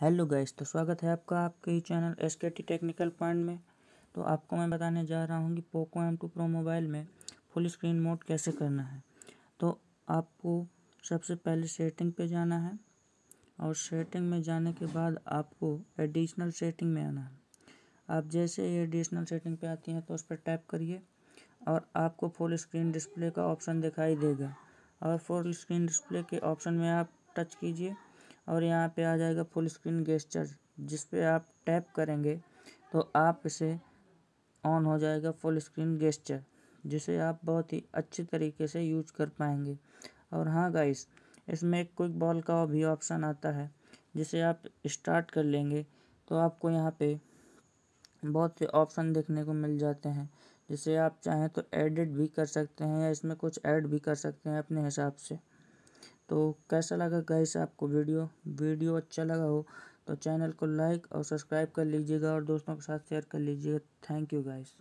hello guys तो स्वागत है आपका आपके ही channel S K T technical point में तो आपको मैं बताने जा रहा हूँ कि Poco M two pro mobile में फुल स्क्रीन मोड कैसे करना है तो आपको सबसे पहले सेटिंग पे जाना है और सेटिंग में जाने के बाद आपको एडिशनल सेटिंग में आना है आप जैसे ही एडिशनल सेटिंग पे आती हैं तो उस पर टैप करिए और आपको फुल स्क्रीन डिस्प्ले का ऑप्शन दिखाई देगा और फुल स्क्रीन डिस्प्ले के ऑप्शन में आप टच कीजिए और यहाँ पे आ जाएगा फुल स्क्रीन गेस्टर जिस पे आप टैप करेंगे तो आप इसे ऑन हो जाएगा फुल स्क्रीन गेस्टर जिसे आप बहुत ही अच्छे तरीके से यूज कर पाएंगे और हाँ गाइस इसमें एक क्विक बॉल का भी ऑप्शन आता है जिसे आप स्टार्ट कर लेंगे तो आपको यहाँ पे बहुत से ऑप्शन देखने को मिल जाते हैं जिसे आप चाहें तो एडिट भी कर सकते हैं या इसमें कुछ ऐड भी कर सकते हैं अपने हिसाब से तो कैसा लगा गाइस आपको वीडियो वीडियो अच्छा लगा हो तो चैनल को लाइक और सब्सक्राइब कर लीजिएगा और दोस्तों के साथ शेयर कर लीजिएगा थैंक यू गाइस